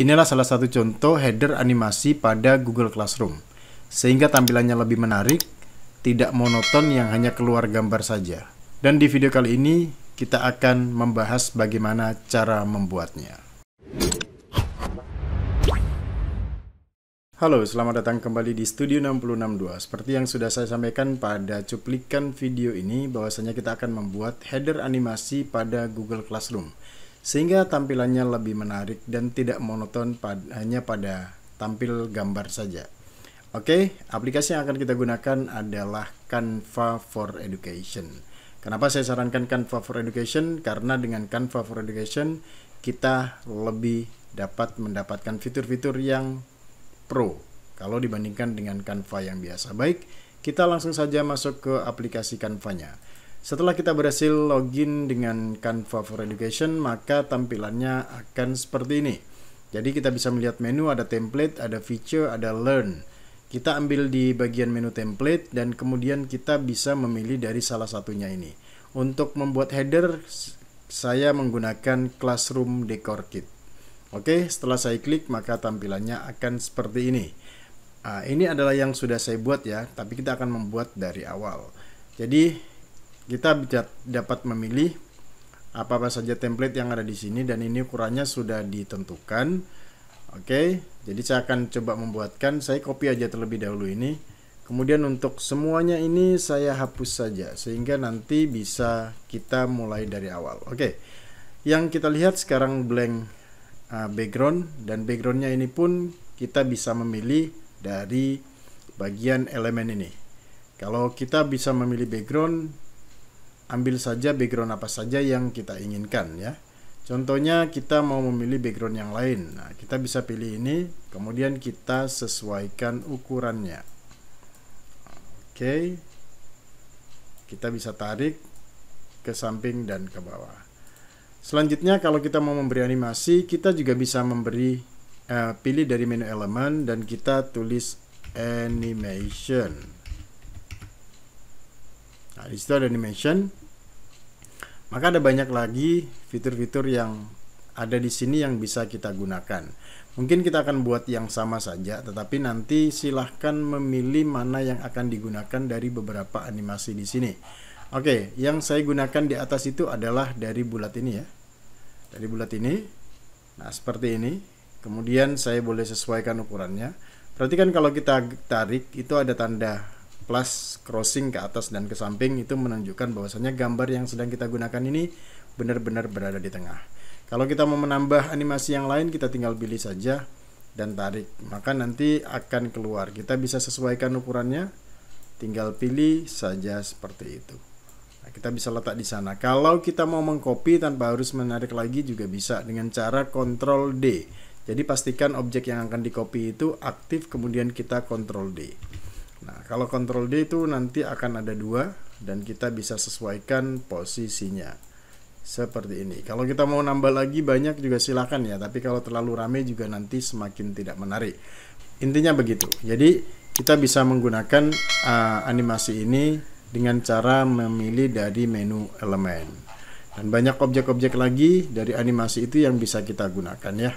Inilah salah satu contoh header animasi pada Google Classroom, sehingga tampilannya lebih menarik, tidak monoton yang hanya keluar gambar saja. Dan di video kali ini, kita akan membahas bagaimana cara membuatnya. Halo, selamat datang kembali di Studio 662. Seperti yang sudah saya sampaikan pada cuplikan video ini, bahwasanya kita akan membuat header animasi pada Google Classroom sehingga tampilannya lebih menarik dan tidak monoton pad hanya pada tampil gambar saja. Oke, aplikasi yang akan kita gunakan adalah Canva for Education. Kenapa saya sarankan Canva for Education? Karena dengan Canva for Education kita lebih dapat mendapatkan fitur-fitur yang pro kalau dibandingkan dengan Canva yang biasa. Baik, kita langsung saja masuk ke aplikasi Canva-nya. Setelah kita berhasil login dengan Canva for Education, maka tampilannya akan seperti ini. Jadi kita bisa melihat menu, ada template, ada feature, ada learn. Kita ambil di bagian menu template dan kemudian kita bisa memilih dari salah satunya ini. Untuk membuat header, saya menggunakan Classroom Decor Kit. Oke, setelah saya klik maka tampilannya akan seperti ini. Ah, ini adalah yang sudah saya buat ya, tapi kita akan membuat dari awal. Jadi kita bisa dapat memilih apa apa saja template yang ada di sini dan ini ukurannya sudah ditentukan oke okay, jadi saya akan coba membuatkan saya copy aja terlebih dahulu ini kemudian untuk semuanya ini saya hapus saja sehingga nanti bisa kita mulai dari awal oke okay. yang kita lihat sekarang blank uh, background dan backgroundnya ini pun kita bisa memilih dari bagian elemen ini kalau kita bisa memilih background ambil saja background apa saja yang kita inginkan ya. Contohnya kita mau memilih background yang lain. Nah, kita bisa pilih ini, kemudian kita sesuaikan ukurannya. Oke. Okay. Kita bisa tarik ke samping dan ke bawah. Selanjutnya kalau kita mau memberi animasi, kita juga bisa memberi eh, pilih dari menu elemen dan kita tulis animation. Nah, di situ ada animation. Maka ada banyak lagi fitur-fitur yang ada di sini yang bisa kita gunakan. Mungkin kita akan buat yang sama saja, tetapi nanti silahkan memilih mana yang akan digunakan dari beberapa animasi di sini. Oke, yang saya gunakan di atas itu adalah dari bulat ini ya. Dari bulat ini, nah seperti ini. Kemudian saya boleh sesuaikan ukurannya. Perhatikan kalau kita tarik itu ada tanda plus crossing ke atas dan ke samping itu menunjukkan bahwasannya gambar yang sedang kita gunakan ini benar-benar berada di tengah. Kalau kita mau menambah animasi yang lain kita tinggal pilih saja dan tarik. Maka nanti akan keluar. Kita bisa sesuaikan ukurannya. Tinggal pilih saja seperti itu. Nah, kita bisa letak di sana. Kalau kita mau mengcopy tanpa harus menarik lagi juga bisa dengan cara Ctrl D. Jadi pastikan objek yang akan di itu aktif kemudian kita Ctrl D. Nah, kalau kontrol D itu nanti akan ada dua dan kita bisa sesuaikan posisinya. Seperti ini. Kalau kita mau nambah lagi banyak juga silakan ya, tapi kalau terlalu rame juga nanti semakin tidak menarik. Intinya begitu. Jadi, kita bisa menggunakan uh, animasi ini dengan cara memilih dari menu elemen. Dan banyak objek-objek lagi dari animasi itu yang bisa kita gunakan ya.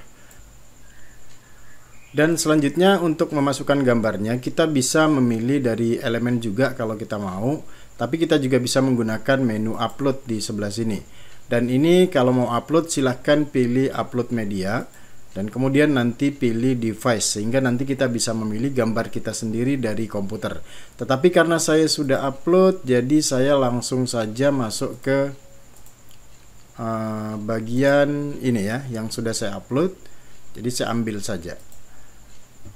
Dan selanjutnya untuk memasukkan gambarnya kita bisa memilih dari elemen juga kalau kita mau Tapi kita juga bisa menggunakan menu upload di sebelah sini Dan ini kalau mau upload silahkan pilih upload media Dan kemudian nanti pilih device sehingga nanti kita bisa memilih gambar kita sendiri dari komputer Tetapi karena saya sudah upload jadi saya langsung saja masuk ke uh, bagian ini ya yang sudah saya upload Jadi saya ambil saja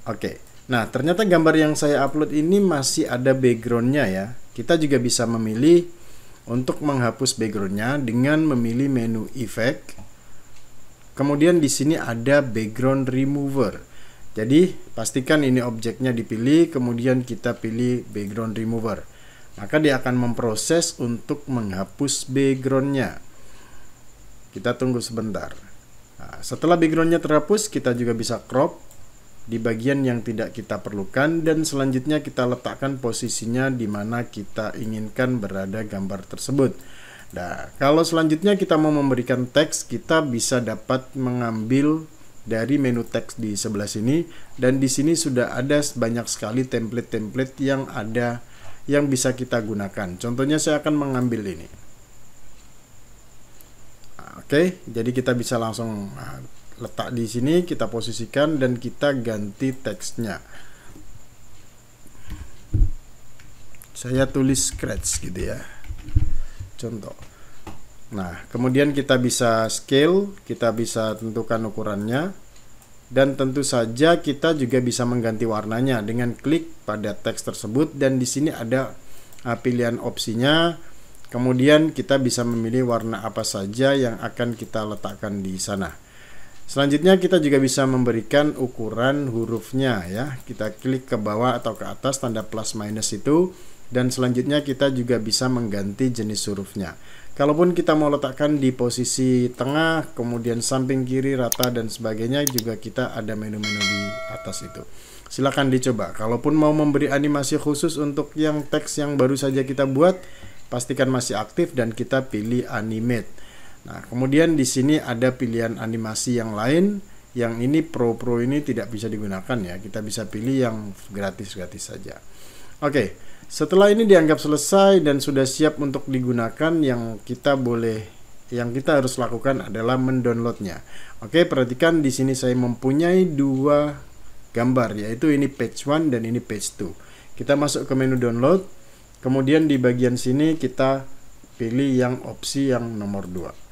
Oke, nah ternyata gambar yang saya upload ini masih ada backgroundnya ya. Kita juga bisa memilih untuk menghapus backgroundnya dengan memilih menu effect. Kemudian di sini ada background remover. Jadi pastikan ini objeknya dipilih, kemudian kita pilih background remover. Maka dia akan memproses untuk menghapus backgroundnya. Kita tunggu sebentar. Nah, setelah backgroundnya terhapus, kita juga bisa crop di bagian yang tidak kita perlukan dan selanjutnya kita letakkan posisinya di mana kita inginkan berada gambar tersebut. Nah, kalau selanjutnya kita mau memberikan teks, kita bisa dapat mengambil dari menu teks di sebelah sini dan di sini sudah ada banyak sekali template-template yang ada yang bisa kita gunakan. Contohnya saya akan mengambil ini. Oke, jadi kita bisa langsung ah, letak di sini, kita posisikan dan kita ganti teksnya. Saya tulis scratch gitu ya. Contoh. Nah, kemudian kita bisa scale, kita bisa tentukan ukurannya dan tentu saja kita juga bisa mengganti warnanya dengan klik pada teks tersebut dan di sini ada uh, pilihan opsinya. Kemudian kita bisa memilih warna apa saja yang akan kita letakkan di sana. Selanjutnya kita juga bisa memberikan ukuran hurufnya ya. Kita klik ke bawah atau ke atas tanda plus minus itu dan selanjutnya kita juga bisa mengganti jenis hurufnya. Kalaupun kita mau letakkan di posisi tengah, kemudian samping kiri rata dan sebagainya juga kita ada menu-menu di atas itu. Silakan dicoba. Kalaupun mau memberi animasi khusus untuk yang teks yang baru saja kita buat, pastikan masih aktif dan kita pilih animate. Nah, kemudian di sini ada pilihan animasi yang lain. Yang ini Pro Pro ini tidak bisa digunakan ya. Kita bisa pilih yang gratis-gratis saja. Oke, setelah ini dianggap selesai dan sudah siap untuk digunakan, yang kita boleh yang kita harus lakukan adalah mendownloadnya. Oke, perhatikan di sini saya mempunyai dua gambar yaitu ini page 1 dan ini page 2. Kita masuk ke menu download, kemudian di bagian sini kita pilih yang opsi yang nomor 2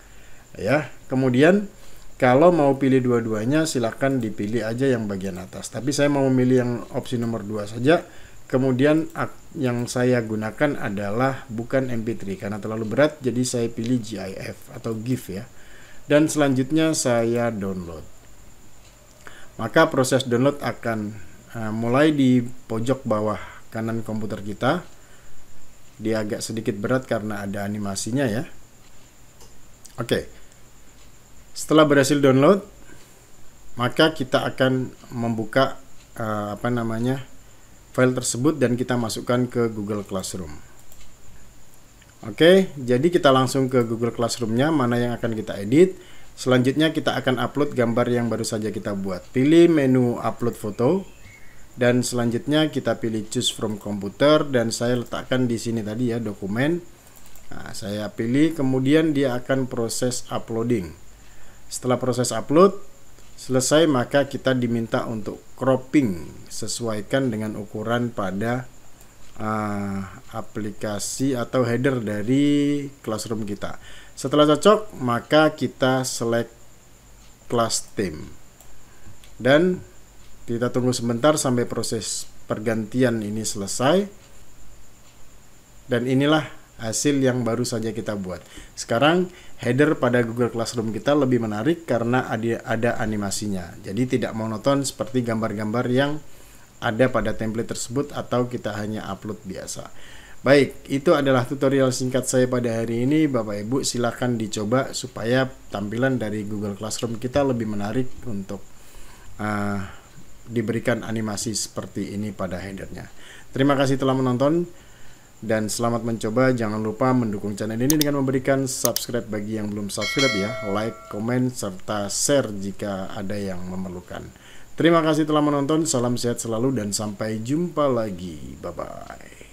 ya kemudian kalau mau pilih dua-duanya silahkan dipilih aja yang bagian atas tapi saya mau memilih yang opsi nomor dua saja kemudian yang saya gunakan adalah bukan mp3 karena terlalu berat jadi saya pilih gif atau gif ya dan selanjutnya saya download maka proses download akan e, mulai di pojok bawah kanan komputer kita dia agak sedikit berat karena ada animasinya ya oke okay. Setelah berhasil download, maka kita akan membuka uh, apa namanya file tersebut dan kita masukkan ke Google Classroom. Oke, jadi kita langsung ke Google Classroom-nya mana yang akan kita edit. Selanjutnya kita akan upload gambar yang baru saja kita buat. Pilih menu upload foto dan selanjutnya kita pilih choose from computer dan saya letakkan di sini tadi ya dokumen. Nah, saya pilih kemudian dia akan proses uploading. Setelah proses upload selesai maka kita diminta untuk cropping sesuaikan dengan ukuran pada uh, aplikasi atau header dari classroom kita. Setelah cocok maka kita select class theme dan kita tunggu sebentar sampai proses pergantian ini selesai dan inilah hasil yang baru saja kita buat. Sekarang header pada Google Classroom kita lebih menarik karena ada, ada animasinya. Jadi tidak monoton seperti gambar-gambar yang ada pada template tersebut atau kita hanya upload biasa. Baik, itu adalah tutorial singkat saya pada hari ini. Bapak Ibu silahkan dicoba supaya tampilan dari Google Classroom kita lebih menarik untuk uh, diberikan animasi seperti ini pada headernya. Terima kasih telah menonton dan selamat mencoba. Jangan lupa mendukung channel ini dengan memberikan subscribe bagi yang belum subscribe ya, like, komen, serta share jika ada yang memerlukan. Terima kasih telah menonton, salam sehat selalu dan sampai jumpa lagi. Bye-bye.